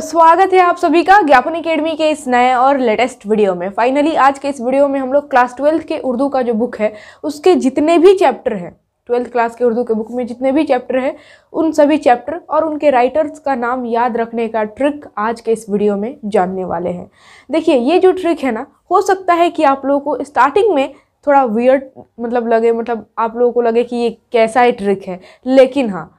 स्वागत है आप सभी का ज्ञापन अकेडमी के इस नए और लेटेस्ट वीडियो में फाइनली आज के इस वीडियो में हम लोग क्लास ट्वेल्थ के उर्दू का जो बुक है उसके जितने भी चैप्टर हैं ट्वेल्थ क्लास के उर्दू के बुक में जितने भी चैप्टर हैं उन सभी चैप्टर और उनके राइटर्स का नाम याद रखने का ट्रिक आज के इस वीडियो में जानने वाले हैं देखिए ये जो ट्रिक है ना हो सकता है कि आप लोगों को स्टार्टिंग में थोड़ा वियर्ड मतलब लगे मतलब आप लोगों को लगे कि ये कैसा ही ट्रिक है लेकिन हाँ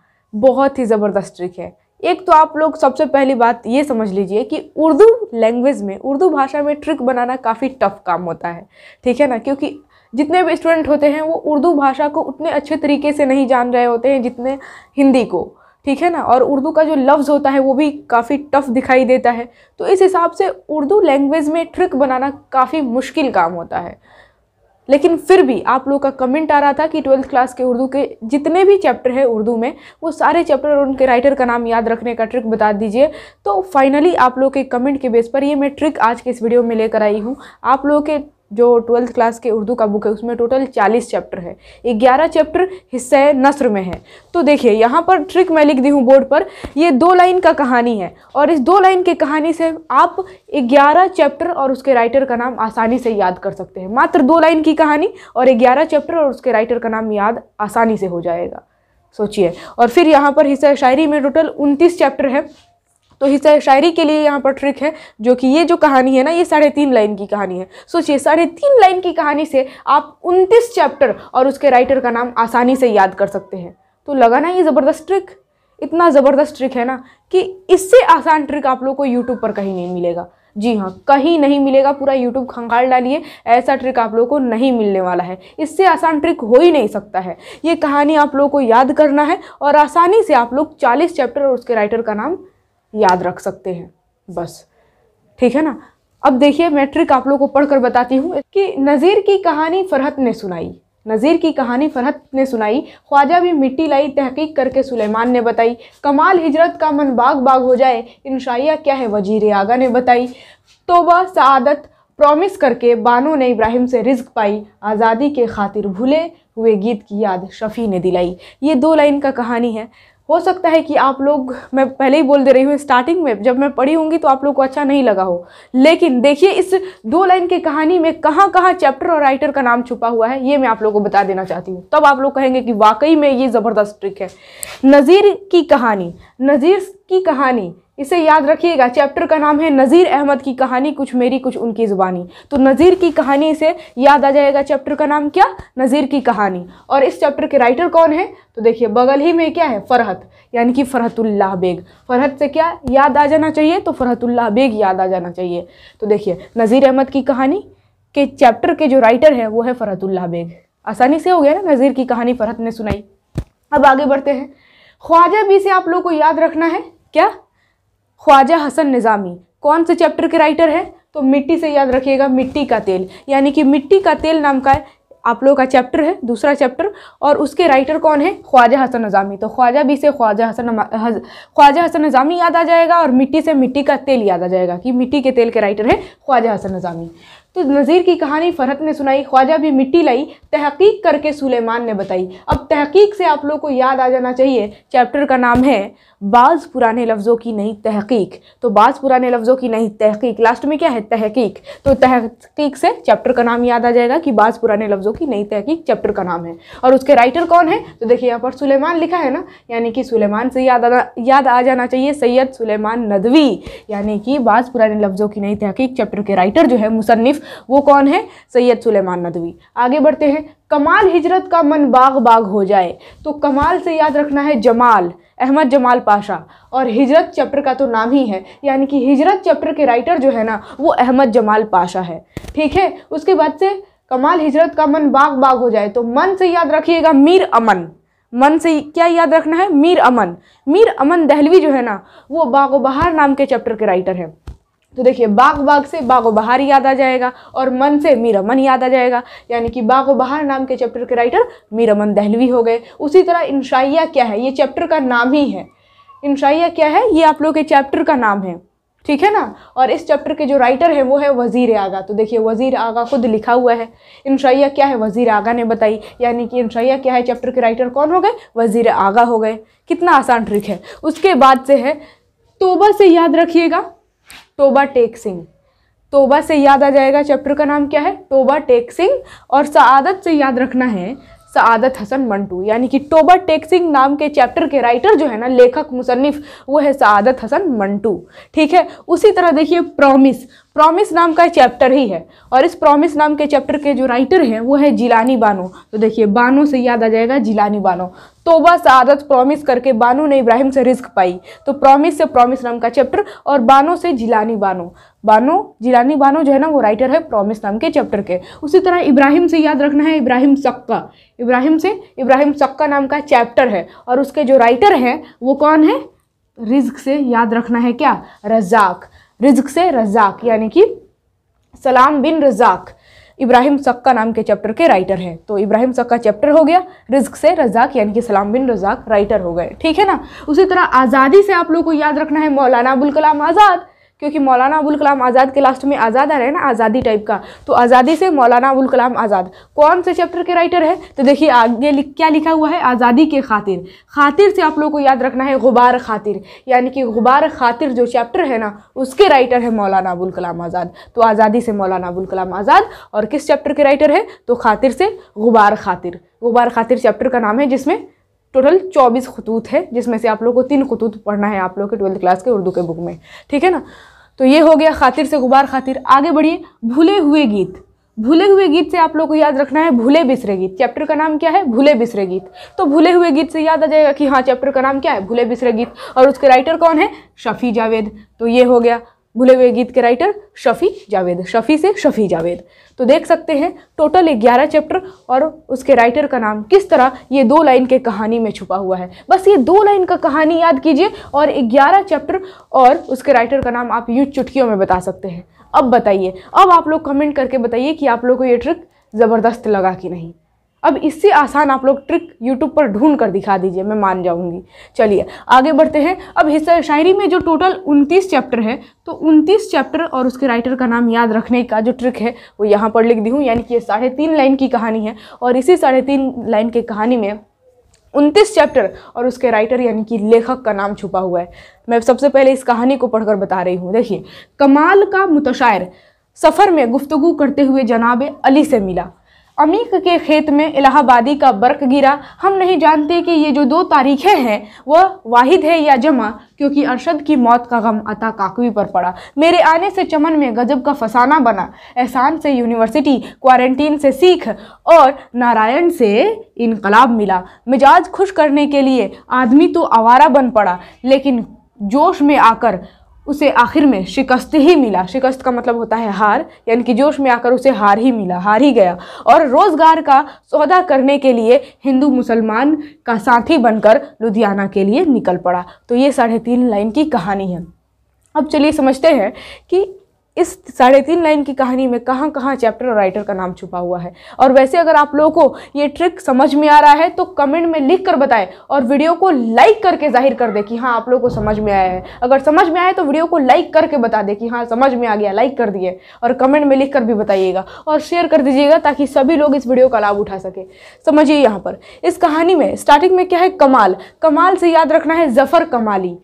बहुत ही ज़बरदस्त ट्रिक है एक तो आप लोग सबसे पहली बात ये समझ लीजिए कि उर्दू लैंग्वेज में उर्दू भाषा में ट्रिक बनाना काफ़ी टफ काम होता है ठीक है ना क्योंकि जितने भी स्टूडेंट होते हैं वो उर्दू भाषा को उतने अच्छे तरीके से नहीं जान रहे होते हैं जितने हिंदी को ठीक है ना और उर्दू का जो लफ्ज़ होता है वो भी काफ़ी टफ दिखाई देता है तो इस हिसाब से उर्दू लैंग्वेज में ट्रिक बनाना काफ़ी मुश्किल काम होता है लेकिन फिर भी आप लोग का कमेंट आ रहा था कि ट्वेल्थ क्लास के उर्दू के जितने भी चैप्टर हैं उर्दू में वो सारे चैप्टर और उनके राइटर का नाम याद रखने का ट्रिक बता दीजिए तो फाइनली आप लोग के कमेंट के बेस पर ये मैं ट्रिक आज के इस वीडियो में लेकर आई हूँ आप लोगों के जो ट्वेल्थ क्लास के उर्दू का बुक है उसमें टोटल चालीस चैप्टर है ग्यारह चैप्टर हिस्से नसर में है तो देखिए यहाँ पर ट्रिक मैं लिख दी हूँ बोर्ड पर ये दो लाइन का कहानी है और इस दो लाइन की कहानी से आप ग्यारह चैप्टर और उसके राइटर का नाम आसानी से याद कर सकते हैं मात्र दो लाइन की कहानी और ग्यारह चैप्टर और उसके राइटर का नाम याद आसानी से हो जाएगा सोचिए और फिर यहाँ पर हिस्सा शायरी में टोटल उनतीस चैप्टर है तो हिस्सा शायरी के लिए यहाँ पर ट्रिक है जो कि ये जो कहानी है ना ये साढ़े तीन लाइन की कहानी है सोचिए साढ़े तीन लाइन की कहानी से आप उनतीस चैप्टर और उसके राइटर का नाम आसानी से याद कर सकते हैं तो लगा ना ये ज़बरदस्त ट्रिक इतना ज़बरदस्त ट्रिक है ना कि इससे आसान ट्रिक आप लोग को यूट्यूब पर कहीं नहीं मिलेगा जी हाँ कहीं नहीं मिलेगा पूरा यूट्यूब खंगाल डालिए ऐसा ट्रिक आप लोगों को नहीं मिलने वाला है इससे आसान ट्रिक हो ही नहीं सकता है ये कहानी आप लोगों को याद करना है और आसानी से आप लोग 40 चैप्टर और उसके राइटर का नाम याद रख सकते हैं बस ठीक है ना अब देखिए मैट्रिक आप लोगों को पढ़कर बताती हूँ कि नज़ीर की कहानी फरहत ने सुनाई नज़ीर की कहानी फरहत ने सुनाई ख्वाजा भी मिट्टी लाई तहकीक करके सुलेमान ने बताई कमाल हिजरत का मन बाग बाग हो जाए इंशाइया क्या है वजीर आगा ने बताई तोबा सदत प्रॉमिस करके बानो ने इब्राहिम से रिज्क पाई आज़ादी के खातिर भूले हुए गीत की याद शफ़ी ने दिलाई ये दो लाइन का कहानी है हो सकता है कि आप लोग मैं पहले ही बोल दे रही हूँ स्टार्टिंग में जब मैं पढ़ी होंगी तो आप लोग को अच्छा नहीं लगा हो लेकिन देखिए इस दो लाइन की कहानी में कहाँ कहाँ चैप्टर और राइटर का नाम छुपा हुआ है ये मैं आप लोग को बता देना चाहती हूँ तब आप लोग कहेंगे कि वाकई में ये ज़बरदस्त ट्रिक है नज़ीर की कहानी नज़ीर की कहानी इसे याद रखिएगा चैप्टर का नाम है नज़ीर अहमद की कहानी कुछ मेरी कुछ उनकी ज़ुबानी तो नज़ीर की कहानी से याद आ जाएगा चैप्टर का नाम क्या नज़ीर की कहानी और इस चैप्टर के राइटर कौन है तो देखिए बगल ही में क्या है फ़रहत यानी कि फ़रहतुल्लाह बेग फ़रहत से क्या याद आ जाना चाहिए तो फ़रहतुल्लाह बेग याद आ जाना चाहिए तो देखिए नज़ीर अहमद की कहानी के चैप्टर के जो राइटर हैं वो है फ़रहतुल्लाह बेग आसानी से हो गया ना नज़ीर की कहानी फ़रहत ने सुनाई अब आगे बढ़ते हैं ख्वाजा भी से आप लोग को याद रखना है क्या ख्वाजा हसन निज़ामी कौन से चैप्टर के राइटर है तो मिट्टी से याद रखिएगा मिट्टी का तेल यानी कि मिट्टी का तेल नाम का आप लोगों का चैप्टर है दूसरा चैप्टर और उसके राइटर कौन है ख्वाजा हसन निजामी तो ख्वाजा भी से ख्वाजा हसन ख्वाजा हसन निज़ामी याद आ जाएगा और मिट्टी से मिट्टी का तेल याद आ जाएगा कि मिट्टी के तेल के राइटर है ख्वाजा हसन निजामी तो नज़ीर की कहानी फ़रहत ने सुनाई ख्वाजा भी मिट्टी लाई तहकीक करके सुलेमान ने बताई अब तहकीक से आप लोग को याद आ जाना चाहिए चैप्टर का नाम है बाज़ पुराने लफ्ज़ों की नई तहकीक तो बाज़ पुराने लफ्ज़ों की नई तहकीक लास्ट में क्या है तहकीक तो तहकीक से चैप्टर का नाम याद आ जाएगा कि बाज़ पुराने लफ्ज़ों की नई तहकीक चैप्टर का नाम है और उसके राइटर कौन है तो देखिए यहाँ पर सुलेमान लिखा है ना यानी कि सुलेमान से याद आना याद आ जाना चाहिए सैयद सुलेमान नदवी यानी कि बाज़ पुराने लफ्ज़ों की नई तहकीक चैप्टर के राइटर जो है मुसनफ़ वो कौन है सैयद सुलेमान नदवी आगे बढ़ते हैं कमाल हिजरत का मन बाग बाग हो जाए तो कमाल से याद रखना है जमाल अहमद जमाल पाशा और हिजरत चैप्टर का तो नाम ही है यानी कि हिजरत चैप्टर के राइटर जो है ना वो अहमद जमाल पाशा है ठीक है उसके बाद से कमाल हिजरत का मन बाग बाग हो जाए तो मन से याद रखिएगा मीर अमन मन से क्या याद रखना है मीर अमन मीर अमन दहलवी जो है ना वो बागो बहार नाम के चैप्टर के राइटर हैं तो देखिए बाग बाग से बागो बहार याद आ जाएगा और मन से मीरा मन याद आ जाएगा यानी कि बागो बहार नाम के चैप्टर के राइटर मीरा मन दहलवी हो गए उसी तरह इंशाइया क्या है ये चैप्टर का नाम ही है इंशाइया क्या है ये आप लोग के चैप्टर का नाम है ठीक है ना और इस चैप्टर के जो राइटर है वो है वज़ीर आगा तो देखिए वज़ीर आगा खुद लिखा हुआ है इंशाइया क्या है वज़ीर आगा ने बताई यानी कि इंशाइया क्या है चैप्टर के राइटर कौन हो गए वज़ीर आगा हो गए कितना आसान ट्रिक है उसके बाद से है तोबा से याद रखिएगा टोबा टेक सिंह तोबा से याद आ जाएगा चैप्टर का नाम क्या है टोबा टेक सिंह और सआदत से याद रखना है सआदत हसन मंटू यानी कि टोबा टेक सिंह नाम के चैप्टर के राइटर जो है ना लेखक मुसनफ वो है सआदत हसन मंटू ठीक है उसी तरह देखिए प्रॉमिस प्रॉमिस नाम का चैप्टर ही है और इस प्रॉमिस नाम के चैप्टर के जो राइटर हैं वो है जिलानी बानो तो देखिए बानो से याद आ जाएगा जिलानी बानो तोबा आदत प्रॉमिस करके बानो ने इब्राहिम से रिस्क पाई तो प्रॉमिस से प्रॉमिस नाम का चैप्टर और बानो से जिलानी बानो बानो जिलानी बानो जो है ना वो राइटर है प्रॉमिस नाम के चैप्टर के उसी तरह इब्राहिम से याद रखना है इब्राहिम सक्का इब्राहिम से इब्राहिम सक्का नाम का चैप्टर है और उसके जो राइटर हैं वो कौन है रिज्क से याद रखना है क्या रजाक रिज्क से रज़ाक यानी कि सलाम बिन रज़ाक इब्राहिम सक्का नाम के चैप्टर के राइटर हैं तो इब्राहिम सक्का चैप्टर हो गया रिज्क से रजाक यानी कि सलाम बिन रजाक राइटर हो गए ठीक है ना उसी तरह आज़ादी से आप लोग को याद रखना है मौलाना अबुल कलाम आज़ाद क्योंकि मौलाना अबुल कलाम आज़ाद के लास्ट में आज़ाद आ रहे हैं ना आज़ादी टाइप का तो आज़ादी से मौलाना अबुल कलाम आज़ाद कौन से चैप्टर के राइटर है तो देखिए आगे लिख क्या लिखा हुआ है आज़ादी के खातिर खातिर से आप लोग को याद रखना है गुबार खातिर यानी कि गुबार खातिर जो चैप्टर है ना उसके राइटर है मौलाना अबुल कलाम आज़ाद तो आज़ादी से मौलाना अबुल कलाम आज़ाद और किस चैप्टर के राइटर है तो खातिर से गुबार खातिर गुबार खातिर चैप्टर का नाम है जिसमें टोटल चौबीस खतूत है जिसमें से आप लोग को तीन खतूत पढ़ना है आप लोग के ट्वेल्थ क्लास के उर्दू के बुक में ठीक है ना तो ये हो गया खातिर से गुबार खातिर आगे बढ़िए भूले हुए गीत भूले हुए गीत से आप लोग को याद रखना है भूले बिसरे गीत चैप्टर का नाम क्या है भूले बिसरे गीत तो भूले हुए गीत से याद आ जाएगा कि हाँ चैप्टर का नाम क्या है भूले बिसरे गीत और उसके राइटर कौन है शफ़ी जावेद तो ये हो गया भूले हुए गीत के राइटर शफ़ी जावेद शफ़ी से शफ़ी जावेद तो देख सकते हैं टोटल ग्यारह चैप्टर और उसके राइटर का नाम किस तरह ये दो लाइन के कहानी में छुपा हुआ है बस ये दो लाइन का कहानी याद कीजिए और ग्यारह चैप्टर और उसके राइटर का नाम आप यूज चुटकियों में बता सकते हैं अब बताइए अब आप लोग कमेंट करके बताइए कि आप लोग को ये ट्रिक ज़बरदस्त लगा कि नहीं अब इससे आसान आप लोग ट्रिक यूट्यूब पर ढूंढ कर दिखा दीजिए मैं मान जाऊंगी चलिए आगे बढ़ते हैं अब हिस्सा शायरी में जो टोटल 29 चैप्टर है तो 29 चैप्टर और उसके राइटर का नाम याद रखने का जो ट्रिक है वो यहाँ पर लिख दी हूँ यानी कि ये साढ़े तीन लाइन की कहानी है और इसी साढ़े तीन लाइन की कहानी में उनतीस चैप्टर और उसके राइटर यानी कि लेखक का नाम छुपा हुआ है मैं सबसे पहले इस कहानी को पढ़कर बता रही हूँ देखिए कमाल का मुतशायर सफ़र में गुफ्तगु करते हुए जनाब अली से मिला अमीक के खेत में इलाहाबादी का बर्क गिरा हम नहीं जानते कि ये जो दो तारीखें हैं वह वाहिद है या जमा क्योंकि अरशद की मौत का गम अता काकवी पर पड़ा मेरे आने से चमन में गजब का फसाना बना एहसान से यूनिवर्सिटी क्वारंटीन से सीख और नारायण से इनकलाब मिला मिजाज खुश करने के लिए आदमी तो आवारा बन पड़ा लेकिन जोश में आकर उसे आखिर में शिकस्त ही मिला शिकस्त का मतलब होता है हार यानी कि जोश में आकर उसे हार ही मिला हार ही गया और रोज़गार का सौदा करने के लिए हिंदू मुसलमान का साथी बनकर लुधियाना के लिए निकल पड़ा तो ये साढ़े तीन लाइन की कहानी है अब चलिए समझते हैं कि इस साढ़े तीन लाइन की कहानी में कहाँ कहाँ चैप्टर और राइटर का नाम छुपा हुआ है और वैसे अगर आप लोगों को ये ट्रिक समझ में आ रहा है तो कमेंट में लिख कर बताएं और वीडियो को लाइक करके जाहिर कर दे कि हाँ आप लोगों को समझ में आया है अगर समझ में आए तो वीडियो को लाइक करके बता दे कि हाँ समझ में आ गया लाइक कर दिए और कमेंट में लिख कर भी बताइएगा और शेयर कर दीजिएगा ताकि सभी लोग इस वीडियो का लाभ उठा सके समझिए यहाँ पर इस कहानी में स्टार्टिंग में क्या है कमाल कमाल से याद रखना है जफर कमाली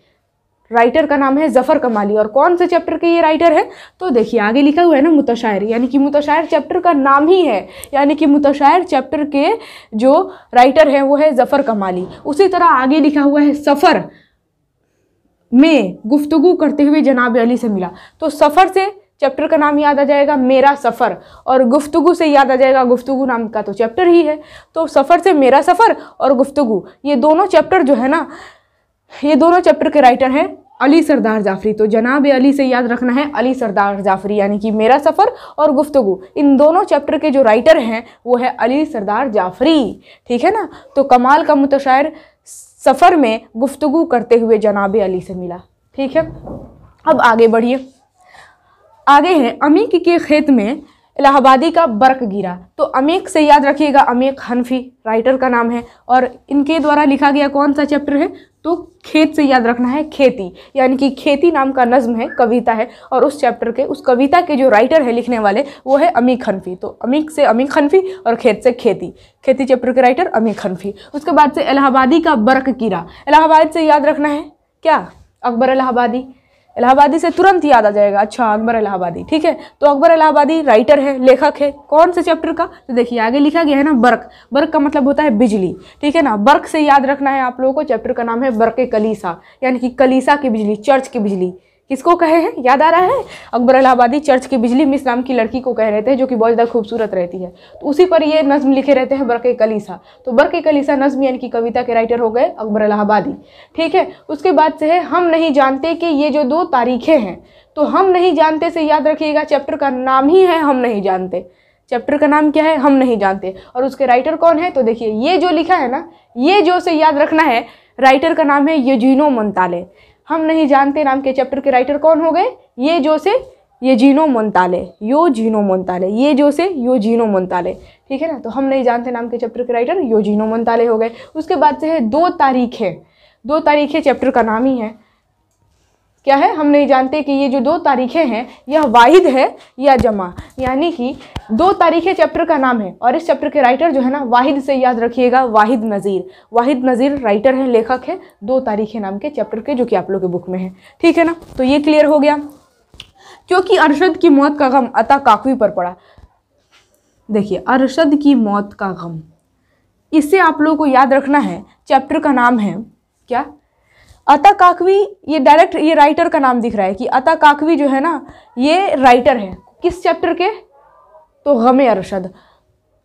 राइटर का नाम है जफ़र कमाली और कौन से चैप्टर के ये राइटर है तो देखिए आगे लिखा हुआ है ना मुतशायर यानी कि मुतशायर चैप्टर का नाम ही है यानी कि मुतशायर चैप्टर के जो राइटर हैं वो है जफ़र कमाली उसी तरह आगे लिखा हुआ है सफ़र में गुफ्तगु करते हुए जनाब अली से मिला तो सफ़र से चैप्टर का नाम याद आ जाएगा मेरा सफ़र और गुफ्तगु से याद आ जाएगा गुफ्तगु नाम का तो चैप्टर ही है तो सफ़र से मेरा सफ़र और गुफ्तगु ये दोनों चैप्टर जो है ना ये दोनों चैप्टर के राइटर हैं अली सरदार जाफरी तो जनाब अली से याद रखना है अली सरदार जाफरी यानी कि मेरा सफ़र और गुफ्तगु इन दोनों चैप्टर के जो राइटर हैं वो है अली सरदार जाफरी ठीक है ना तो कमाल का मुतशायर सफ़र में गुफ्तगु करते हुए जनाब अली से मिला ठीक है अब आगे बढ़िए आगे हैं अमीक के खेत में इलाहाबादी का बर्क गिरा तो अमेक से याद रखिएगा अमेक हनफी राइटर का नाम है और इनके द्वारा लिखा गया कौन सा चैप्टर है तो खेत से याद रखना है खेती यानी कि खेती नाम का नज्म है कविता है और उस चैप्टर के उस कविता के जो राइटर है लिखने वाले वो है अमीक हनफी तो अमीक से अमीक हनफी और खेत से खेती खेती चैप्टर के राइटर अमीक हनफी उसके बाद से इलाहाबादी का बर्क गिरा इलाहाबाद से याद रखना है क्या अकबर इलाहाबादी इलाहाबादी से तुरंत याद आ जाएगा अच्छा अकबर इलाहाबादी ठीक है तो अकबर इलाहाबादी राइटर है लेखक है कौन से चैप्टर का तो देखिए आगे लिखा गया है ना बर्क बर्क का मतलब होता है बिजली ठीक है ना बर्क से याद रखना है आप लोगों को चैप्टर का नाम है बर्क कलीसा यानी कि कलीसा की बिजली चर्च की बिजली किसको कहे हैं याद आ रहा है अकबर इलाहाबादी चर्च की बिजली मिस नाम की लड़की को कह रहे थे जो कि बहुत ज़्यादा खूबसूरत रहती है तो उसी पर ये नज्म लिखे रहते हैं बरक़ कलीसा तो बरक़ कलीसा नज्म यानी कि कविता के राइटर हो गए अकबर इलाहाबादी ठीक है उसके बाद से है हम नहीं जानते कि ये जो दो तारीखें हैं तो हम नहीं जानते से याद रखिएगा चैप्टर का नाम ही है हम नहीं जानते चैप्टर का नाम क्या है हम नहीं जानते और उसके राइटर कौन है तो देखिए ये जो लिखा है ना ये जो से याद रखना है राइटर का नाम है यजीनो मंताले हम नहीं जानते नाम के चैप्टर के राइटर कौन हो गए ये जो से ये जीनो मोन्ताले यो जीनो मोन्ताले ये जो से यो जीनो मोन्ताले ठीक है ना तो हम नहीं जानते नाम के चैप्टर के राइटर यो जीनो मोन्ताले हो गए उसके बाद से है दो तारीखें दो तारीखें चैप्टर का नाम ही है क्या है हम नहीं जानते कि ये जो दो तारीखें हैं यह वाहिद है या जमा यानी कि दो तारीखें चैप्टर का नाम है और इस चैप्टर के राइटर जो है ना वाहिद से याद रखिएगा वाहिद नज़ीर वाहिद नज़ीर राइटर है लेखक है दो तारीखें नाम के चैप्टर के जो कि आप लोग के बुक में है ठीक है ना तो ये क्लियर हो गया क्योंकि अरशद की मौत का गम अता काकवी पर पड़ा देखिए अरशद की मौत का गम इससे आप लोगों को याद रखना है चैप्टर का नाम है क्या अता काकवी ये डायरेक्ट ये राइटर का नाम दिख रहा है कि अता काकवी जो है ना ये राइटर है किस चैप्टर के तो गम अरशद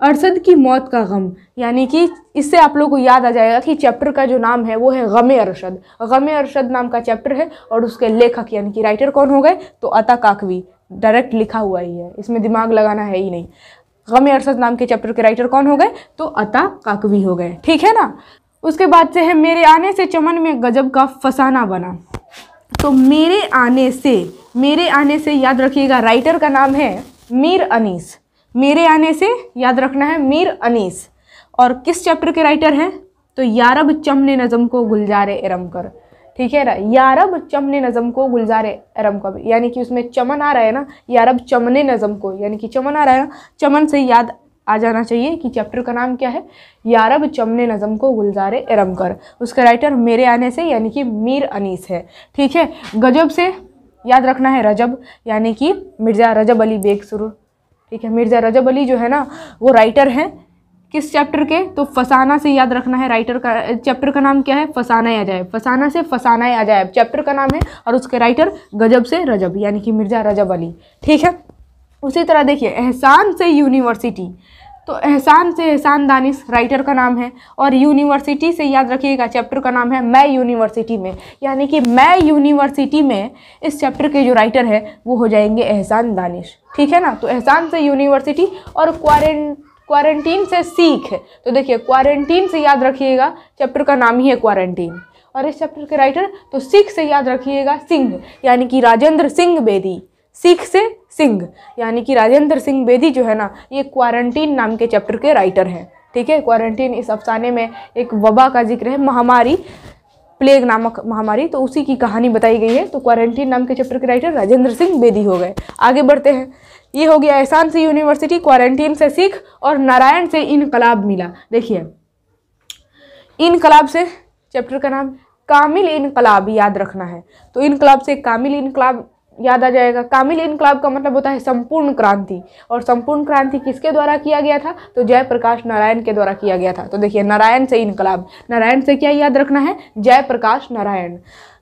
अरशद की मौत का गम यानी कि इससे आप लोग को याद आ जाएगा कि चैप्टर का जो नाम है वो है गम अरशद गम अरशद नाम का चैप्टर है और उसके लेखक यानी कि राइटर कौन हो गए तो अता काकवी डायरेक्ट लिखा हुआ ही है इसमें दिमाग लगाना है ही नहीं गम अरशद नाम के चैप्टर के राइटर कौन हो गए तो अता काकवी हो गए ठीक है ना उसके बाद से है मेरे आने से चमन में गजब का फसाना बना तो मेरे आने से मेरे आने से याद रखिएगा राइटर का नाम है मीर अनीस मेरे आने से याद रखना है मीर अनीस और किस चैप्टर के राइटर हैं तो यारब चमने नज़म को गुलजार इरम कर ठीक है ना यारब चमने नज़म को गुलजार इरम कर यानी कि उसमें चमन आ रहा है ना यारब चमने नज़म को यानी कि चमन आ रहा है ना चमन से याद आ जाना चाहिए कि चैप्टर का नाम क्या है यारब चमने नज़म को गुलजार एरम कर उसका राइटर मेरे आने से यानी कि मीर अनीस है ठीक है गजब से याद रखना है रजब यानी कि मिर्ज़ा रजब अली बेग सुरू ठीक है मिर्ज़ा रजब अली जो है ना वो राइटर हैं किस चैप्टर के तो फसाना से याद रखना है राइटर का चैप्टर का नाम क्या है फसाना अजायब फसाना से फसाना अजायब चैप्टर का नाम है और उसके राइटर गजब से रजब यानी कि मिर्ज़ा रजब अली ठीक है उसी तरह देखिए एहसान से यूनिवर्सिटी तो एहसान से एहसान दानिश राइटर का नाम है और यूनिवर्सिटी से याद रखिएगा चैप्टर का नाम है मैं यूनिवर्सिटी में यानी कि मैं यूनिवर्सिटी में इस चैप्टर के जो राइटर है वो हो जाएंगे एहसान दानिश ठीक है ना तो एहसान से यूनिवर्सिटी और क्वारें क्वारंटीन से सीख तो देखिए क्वारंटीन से याद रखिएगा चैप्टर का नाम ही है क्वारंटीन और इस चैप्टर के राइटर तो सिख से याद रखिएगा सिंह यानी कि राजेंद्र सिंह बेदी सिख से सिंह यानी कि राजेंद्र सिंह बेदी जो है ना ये क्वारंटीन नाम के चैप्टर के राइटर हैं ठीक है क्वारंटीन इस अफसाने में एक वबा का जिक्र है महामारी प्लेग नामक महामारी तो उसी की कहानी बताई गई है तो क्वारंटीन नाम के चैप्टर के राइटर राजेंद्र सिंह बेदी हो गए आगे बढ़ते हैं ये हो गया एहसान से यूनिवर्सिटी क्वारंटीन से सिख और नारायण से इनकलाब मिला देखिए इनकलाब से चैप्टर का नाम कामिल इनकलाब याद रखना है तो इनकलाब से कामिल इनकलाब याद आ जाएगा कामिल इनकलाब का मतलब होता है संपूर्ण क्रांति और संपूर्ण क्रांति किसके द्वारा किया गया था तो जयप्रकाश नारायण के द्वारा किया गया था तो देखिए नारायण से इनकलाब नारायण से क्या याद रखना है जयप्रकाश नारायण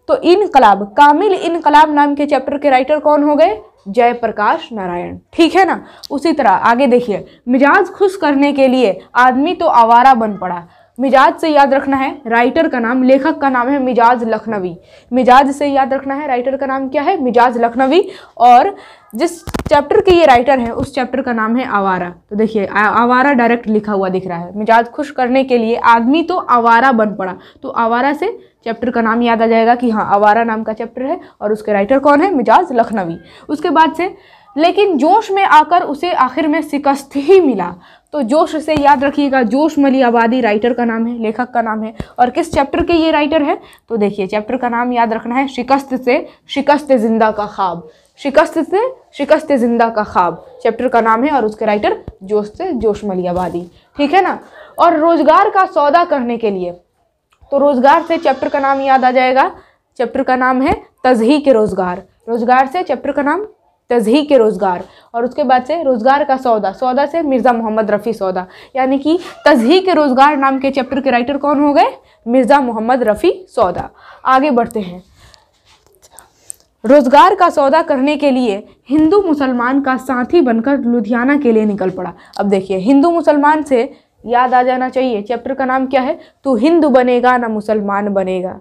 तो इनकलाब कामिल इनकलाब नाम के चैप्टर के राइटर कौन हो गए जयप्रकाश नारायण ठीक है ना उसी तरह आगे देखिए मिजाज खुश करने के लिए आदमी तो आवारा बन पड़ा मिजाज से याद रखना है राइटर का नाम लेखक का नाम है मिजाज लखनवी मिजाज से याद रखना है राइटर का नाम क्या है मिजाज लखनवी और जिस चैप्टर के ये राइटर हैं उस चैप्टर का नाम है आवारा तो देखिए आवारा डायरेक्ट लिखा हुआ दिख रहा है मिजाज खुश करने के लिए आदमी तो आवारा बन पड़ा तो आवारा से चैप्टर का नाम याद आ जाएगा कि हाँ आवारा नाम का चैप्टर है और उसके राइटर कौन है मिजाज लखनवी उसके बाद से लेकिन जोश में आकर उसे आखिर में शिकस्त ही मिला तो जोश से याद रखिएगा जोश मली आबादी राइटर का नाम है लेखक का नाम है और किस चैप्टर के ये राइटर है तो देखिए चैप्टर का नाम याद रखना है शिकस्त से शिकस्त जिंदा का ख्वाब शिकस्त से शिकस्त जिंदा का ख्वाब चैप्टर का नाम है और उसके राइटर जोश से जोश मली आबादी ठीक है ना और रोज़गार का सौदा करने के लिए तो रोज़गार से चैप्टर का नाम याद आ जाएगा चैप्टर का नाम है तजही के रोज़गार रोज़गार से चैप्टर का नाम तजही के रोज़गार और उसके बाद से रोज़गार का सौदा सौदा से मिर्ज़ा मोहम्मद रफ़ी सौदा यानी कि तजही के रोज़गार नाम के चैप्टर के राइटर कौन हो गए मिर्ज़ा मोहम्मद रफ़ी सौदा आगे बढ़ते हैं रोज़गार का सौदा करने के लिए हिंदू मुसलमान का साथी बनकर लुधियाना के लिए निकल पड़ा अब देखिए हिंदू मुसलमान से याद आ जाना चाहिए चैप्टर का नाम क्या है तू तो हिंदू बनेगा ना मुसलमान बनेगा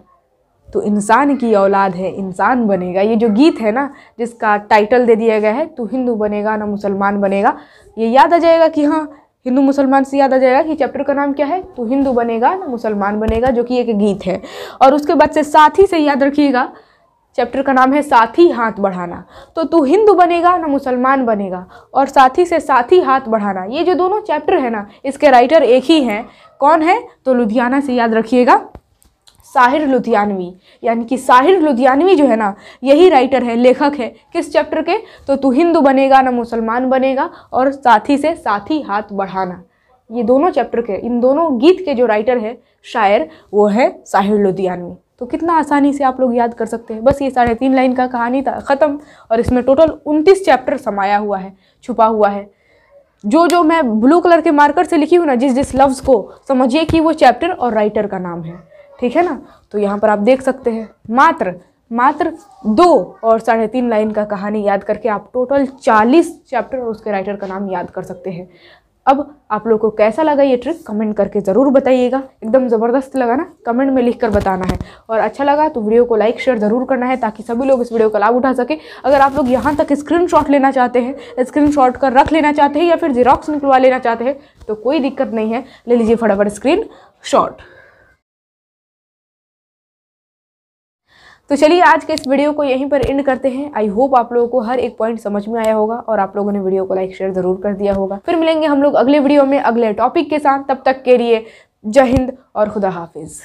तो इंसान की औलाद है इंसान बनेगा ये जो गीत है ना जिसका टाइटल दे दिया गया है तो हिंदू बनेगा ना मुसलमान बनेगा ये याद आ जाएगा कि हाँ हिंदू मुसलमान से याद आ जाएगा कि चैप्टर का नाम क्या है तो हिंदू बनेगा ना मुसलमान बनेगा जो कि एक गीत है और उसके बाद से साथी से याद रखिएगा चैप्टर का नाम है साथी हाथ बढ़ाना तो तू हिंदू बनेगा ना मुसलमान बनेगा और साथी से साथी हाथ बढ़ाना ये जो दोनों चैप्टर है ना इसके राइटर एक ही हैं कौन है तो लुधियाना से याद रखिएगा साहिर लुधियानवी यानी कि साहिर लुधियानवी जो है ना यही राइटर है लेखक है किस चैप्टर के तो तू हिंदू बनेगा ना मुसलमान बनेगा और साथी से साथी हाथ बढ़ाना ये दोनों चैप्टर के इन दोनों गीत के जो राइटर है शायर वो है साहिर लुधियानवी तो कितना आसानी से आप लोग याद कर सकते हैं बस ये साढ़े तीन लाइन का कहानी था ख़त्म और इसमें टोटल उनतीस चैप्टर समाया हुआ है छुपा हुआ है जो जो मैं ब्लू कलर के मार्कर से लिखी हूँ ना जिस जिस लफ्ज़ को समझिए कि वो चैप्टर और राइटर का नाम है ठीक है ना तो यहाँ पर आप देख सकते हैं मात्र मात्र दो और साढ़े तीन लाइन का कहानी याद करके आप टोटल चालीस चैप्टर और उसके राइटर का नाम याद कर सकते हैं अब आप लोग को कैसा लगा ये ट्रिक कमेंट करके ज़रूर बताइएगा एकदम ज़बरदस्त लगा ना कमेंट में लिख कर बताना है और अच्छा लगा तो वीडियो को लाइक शेयर ज़रूर करना है ताकि सभी लोग इस वीडियो का लाभ उठा सके अगर आप लोग यहाँ तक स्क्रीनशॉट लेना चाहते हैं स्क्रीनशॉट कर रख लेना चाहते हैं या फिर जीरोक्स निकलवा लेना चाहते हैं तो कोई दिक्कत नहीं है ले लीजिए फटाफट स्क्रीन शॉट तो चलिए आज के इस वीडियो को यहीं पर एंड करते हैं आई होप आप लोगों को हर एक पॉइंट समझ में आया होगा और आप लोगों ने वीडियो को लाइक शेयर जरूर कर दिया होगा फिर मिलेंगे हम लोग अगले वीडियो में अगले टॉपिक के साथ तब तक के लिए जय हिंद और खुदा हाफिज़